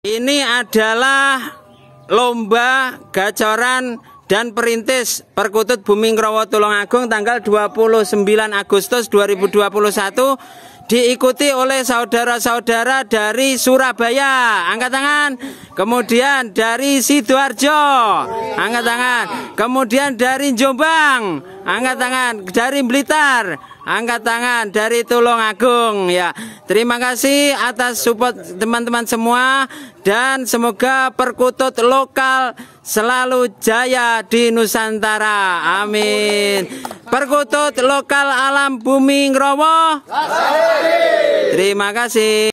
Ini adalah lomba gacoran dan perintis Perkutut Buming Krowo Tulungagung tanggal 29 Agustus 2021 diikuti oleh saudara-saudara dari Surabaya. Angkat tangan. Kemudian dari Sidoarjo. Angkat tangan. Kemudian dari Jombang. Angkat tangan dari Blitar. Angkat tangan dari Tulung Agung ya. Terima kasih atas support teman-teman semua dan semoga perkutut lokal selalu jaya di Nusantara. Amin. Perkutut lokal alam bumi Ngrowo. Terima kasih.